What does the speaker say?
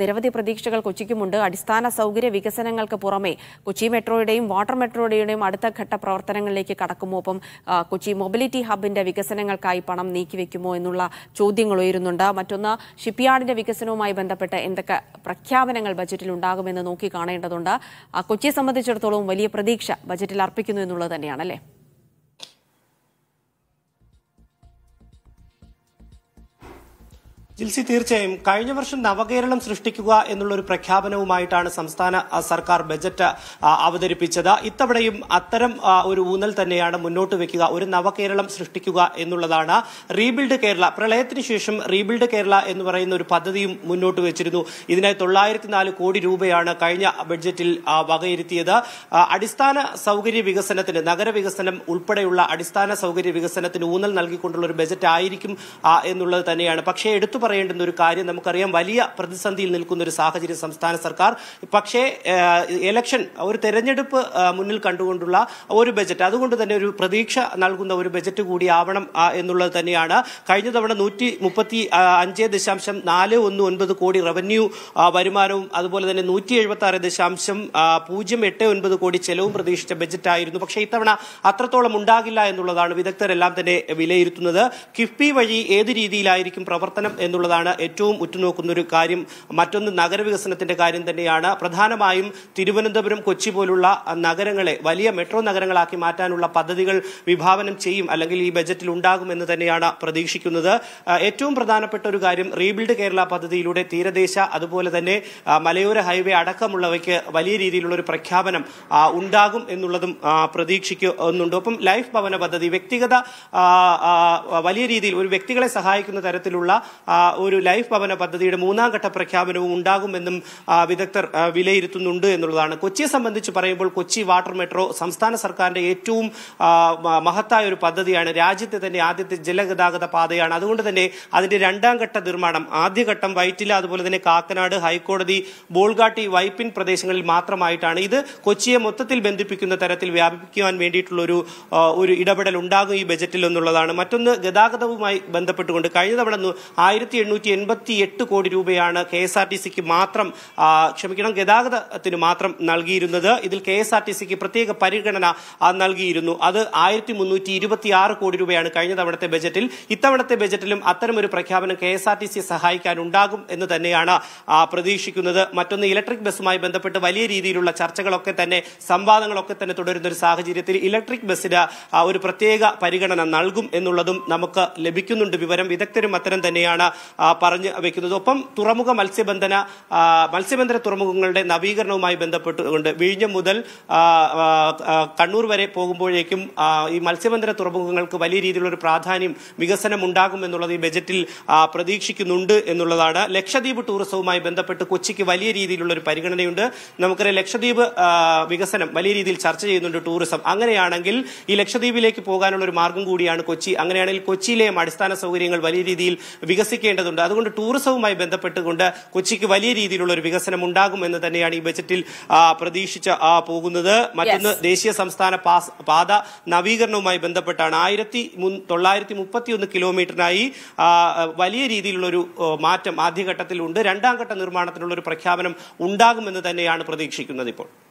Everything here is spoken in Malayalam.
നിരവധി പ്രതീക്ഷകൾ കൊച്ചിക്കുമുണ്ട് അടിസ്ഥാന സൗകര്യ വികസനങ്ങൾക്ക് പുറമെ കൊച്ചി മെട്രോയുടെയും വാട്ടർ മെട്രോയുടെയും അടുത്ത ഘട്ട പ്രവർത്തനങ്ങളിലേക്ക് കടക്കുമോ ഒപ്പം കൊച്ചി മൊബിലിറ്റി ഹബിന്റെ വികസനങ്ങൾക്കായി പണം നീക്കിവെക്കുമോ എന്നുള്ള ചോദ്യങ്ങൾ ഉയരുന്നുണ്ട് മറ്റൊന്ന് ഷിപ്പ്യാർഡിന്റെ വികസനവുമായി ബന്ധപ്പെട്ട് എന്തൊക്കെ പ്രഖ്യാപനങ്ങൾ ബജറ്റിൽ ഉണ്ടാകുമെന്ന് നോക്കി കാണേണ്ടതുണ്ട് കൊച്ചിയെ സംബന്ധിച്ചിടത്തോളം വലിയ പ്രതീക്ഷ ബജറ്റിൽ അർപ്പിക്കുന്നു എന്നുള്ളത് തന്നെയാണല്ലേ ജിൽസി തീർച്ചയായും കഴിഞ്ഞ വർഷം നവകേരളം സൃഷ്ടിക്കുക എന്നുള്ള ഒരു പ്രഖ്യാപനവുമായിട്ടാണ് സംസ്ഥാന സർക്കാർ ബജറ്റ് അവതരിപ്പിച്ചത് ഇത്തവണയും അത്തരം ഒരു ഊന്നൽ തന്നെയാണ് മുന്നോട്ട് വെക്കുക ഒരു നവകേരളം സൃഷ്ടിക്കുക എന്നുള്ളതാണ് റീബിൽഡ് കേരള പ്രളയത്തിന് ശേഷം റീബിൽഡ് കേരള എന്ന് പറയുന്ന ഒരു പദ്ധതിയും മുന്നോട്ട് വെച്ചിരുന്നു ഇതിനായി തൊള്ളായിരത്തി നാല് കോടി രൂപയാണ് കഴിഞ്ഞ ബഡ്ജറ്റിൽ വകയിരുത്തിയത് അടിസ്ഥാന സൗകര്യ വികസനത്തിന് നഗരവികസനം ഉൾപ്പെടെയുള്ള അടിസ്ഥാന സൗകര്യ വികസനത്തിന് ഊന്നൽ നൽകിക്കൊണ്ടുള്ള ഒരു ബജറ്റ് ആയിരിക്കും എന്നുള്ളത് തന്നെയാണ് പക്ഷേ എടുത്തു പറയേണ്ടുന്ന ഒരു കാര്യം നമുക്കറിയാം വലിയ പ്രതിസന്ധിയിൽ നിൽക്കുന്ന ഒരു സാഹചര്യം സംസ്ഥാന സർക്കാർ പക്ഷേ എലക്ഷൻ ഒരു തെരഞ്ഞെടുപ്പ് മുന്നിൽ കണ്ടുകൊണ്ടുള്ള ഒരു ബജറ്റ് അതുകൊണ്ട് തന്നെ ഒരു പ്രതീക്ഷ നൽകുന്ന ഒരു ബജറ്റ് കൂടി ആവണം എന്നുള്ളത് തന്നെയാണ് കഴിഞ്ഞ തവണ നൂറ്റി മുപ്പത്തി അഞ്ച് ദശാംശം നാല് ഒന്ന് ഒൻപത് കോടി റവന്യൂ വരുമാനവും അതുപോലെ തന്നെ നൂറ്റി എഴുപത്തി ആറ് ദശാംശം പൂജ്യം എട്ട് ഒൻപത് കോടി ചെലവും പ്രതീക്ഷിച്ച ആയിരുന്നു പക്ഷേ ഇത്തവണ അത്രത്തോളം ഉണ്ടാകില്ല എന്നുള്ളതാണ് വിദഗ്ധരെല്ലാം തന്നെ വിലയിരുത്തുന്നത് കിഫ്ബി വഴി ഏത് രീതിയിലായിരിക്കും പ്രവർത്തനം എന്നുള്ള എന്നുള്ളതാണ് ഏറ്റവും ഉറ്റുനോക്കുന്ന ഒരു കാര്യം മറ്റൊന്ന് നഗരവികസനത്തിന്റെ കാര്യം തന്നെയാണ് പ്രധാനമായും തിരുവനന്തപുരം കൊച്ചി പോലുള്ള നഗരങ്ങളെ വലിയ മെട്രോ നഗരങ്ങളാക്കി മാറ്റാനുള്ള പദ്ധതികൾ വിഭാവനം ചെയ്യും അല്ലെങ്കിൽ ഈ ബജറ്റിൽ ഉണ്ടാകുമെന്ന് തന്നെയാണ് പ്രതീക്ഷിക്കുന്നത് ഏറ്റവും പ്രധാനപ്പെട്ട ഒരു കാര്യം റീബിൽഡ് കേരള പദ്ധതിയിലൂടെ തീരദേശ അതുപോലെ തന്നെ മലയോര ഹൈവേ അടക്കമുള്ളവയ്ക്ക് വലിയ രീതിയിലുള്ള ഒരു പ്രഖ്യാപനം ഉണ്ടാകും എന്നുള്ളതും പ്രതീക്ഷിക്കുന്നുണ്ട് ഒപ്പം ലൈഫ് ഭവന പദ്ധതി വ്യക്തിഗത വലിയ രീതിയിൽ ഒരു വ്യക്തികളെ സഹായിക്കുന്ന തരത്തിലുള്ള ഒരു ലൈഫ് ഭവന പദ്ധതിയുടെ മൂന്നാം ഘട്ട പ്രഖ്യാപനവും ഉണ്ടാകുമെന്നും വിദഗ്ധർ വിലയിരുത്തുന്നുണ്ട് എന്നുള്ളതാണ് കൊച്ചിയെ സംബന്ധിച്ച് പറയുമ്പോൾ കൊച്ചി വാട്ടർ മെട്രോ സംസ്ഥാന സർക്കാരിന്റെ ഏറ്റവും മഹത്തായ ഒരു പദ്ധതിയാണ് രാജ്യത്തെ തന്നെ ആദ്യത്തെ ജലഗതാഗത പാതയാണ് അതുകൊണ്ട് തന്നെ അതിന്റെ രണ്ടാം ഘട്ട നിർമ്മാണം ആദ്യഘട്ടം വൈറ്റില അതുപോലെ തന്നെ കാക്കനാട് ഹൈക്കോടതി ബോൾഗാട്ടി വൈപ്പിൻ പ്രദേശങ്ങളിൽ മാത്രമായിട്ടാണ് ഇത് കൊച്ചിയെ മൊത്തത്തിൽ ബന്ധിപ്പിക്കുന്ന തരത്തിൽ വ്യാപിപ്പിക്കുവാൻ വേണ്ടിയിട്ടുള്ള ഒരു ഒരു ഇടപെടൽ ഉണ്ടാകും ഈ ബജറ്റിൽ എന്നുള്ളതാണ് മറ്റൊന്ന് ഗതാഗതവുമായി ബന്ധപ്പെട്ടുകൊണ്ട് കഴിഞ്ഞ തവണ ആയിരത്തി ആയിരത്തി എണ്ണൂറ്റി എൺപത്തി എട്ട് കോടി രൂപയാണ് കെ എസ് ആർ ടി സിക്ക് മാത്രം ക്ഷമിക്കണം ഗതാഗതത്തിന് മാത്രം നൽകിയിരുന്നത് ഇതിൽ കെ എസ് ആർ ടി സിക്ക് പ്രത്യേക പരിഗണന നൽകിയിരുന്നു അത് ആയിരത്തി മുന്നൂറ്റി ഇരുപത്തി ആറ് കോടി രൂപയാണ് കഴിഞ്ഞ തവണത്തെ ബജറ്റിൽ ഇത്തവണത്തെ ബജറ്റിലും അത്തരമൊരു പ്രഖ്യാപനം കെ എസ് ആർ ടി സിയെ സഹായിക്കാനുണ്ടാകും എന്ന് തന്നെയാണ് പ്രതീക്ഷിക്കുന്നത് മറ്റൊന്ന് ഇലക്ട്രിക് ബസ്സുമായി ബന്ധപ്പെട്ട് വലിയ രീതിയിലുള്ള ചർച്ചകളൊക്കെ തന്നെ സംവാദങ്ങളൊക്കെ തന്നെ തുടരുന്ന ഒരു സാഹചര്യത്തിൽ ഇലക്ട്രിക് ബസ്സിന് ഒരു പ്രത്യേക പരിഗണന നൽകും എന്നുള്ളതും നമുക്ക് ലഭിക്കുന്നുണ്ട് വിവരം വിദഗ്ധരും അത്തരം തന്നെയാണ് പറഞ്ഞു വെക്കുന്നത് ഒപ്പം തുറമുഖ മത്സ്യബന്ധന മത്സ്യബന്ധന തുറമുഖങ്ങളുടെ നവീകരണവുമായി ബന്ധപ്പെട്ടുകൊണ്ട് വിഴിഞ്ഞം മുതൽ കണ്ണൂർ വരെ പോകുമ്പോഴേക്കും ഈ മത്സ്യബന്ധന തുറമുഖങ്ങൾക്ക് വലിയ രീതിയിലുള്ള ഒരു പ്രാധാന്യം വികസനം ഉണ്ടാകും എന്നുള്ളത് ഈ ബജറ്റിൽ പ്രതീക്ഷിക്കുന്നുണ്ട് എന്നുള്ളതാണ് ലക്ഷദ്വീപ് ടൂറിസവുമായി ബന്ധപ്പെട്ട് കൊച്ചിക്ക് വലിയ രീതിയിലുള്ള ഒരു പരിഗണനയുണ്ട് നമുക്കറിയാം ലക്ഷദ്വീപ് വികസനം വലിയ രീതിയിൽ ചർച്ച ചെയ്യുന്നുണ്ട് ടൂറിസം അങ്ങനെയാണെങ്കിൽ ഈ ലക്ഷദ്വീപിലേക്ക് പോകാനുള്ള ഒരു മാർഗം കൂടിയാണ് കൊച്ചി അങ്ങനെയാണെങ്കിൽ കൊച്ചിയിലെയും അടിസ്ഥാന സൗകര്യങ്ങൾ വലിയ രീതിയിൽ വികസിക്കുക ശ്രദ്ധിക്കേണ്ടതുണ്ട് അതുകൊണ്ട് ടൂറിസവുമായി ബന്ധപ്പെട്ടുകൊണ്ട് കൊച്ചിക്ക് വലിയ രീതിയിലുള്ള ഒരു വികസനം ഉണ്ടാകും എന്ന് തന്നെയാണ് ഈ ബജറ്റിൽ പ്രതീക്ഷിച്ച് പോകുന്നത് മറ്റൊന്ന് ദേശീയ സംസ്ഥാന പാത നവീകരണവുമായി ബന്ധപ്പെട്ടാണ് ആയിരത്തി തൊള്ളായിരത്തി മുപ്പത്തിയൊന്ന് കിലോമീറ്ററിനായി വലിയ രീതിയിലുള്ള ഒരു മാറ്റം ആദ്യഘട്ടത്തിലുണ്ട് രണ്ടാം ഘട്ട നിർമ്മാണത്തിനുള്ള ഒരു പ്രഖ്യാപനം ഉണ്ടാകുമെന്ന് തന്നെയാണ് പ്രതീക്ഷിക്കുന്നത് ഇപ്പോൾ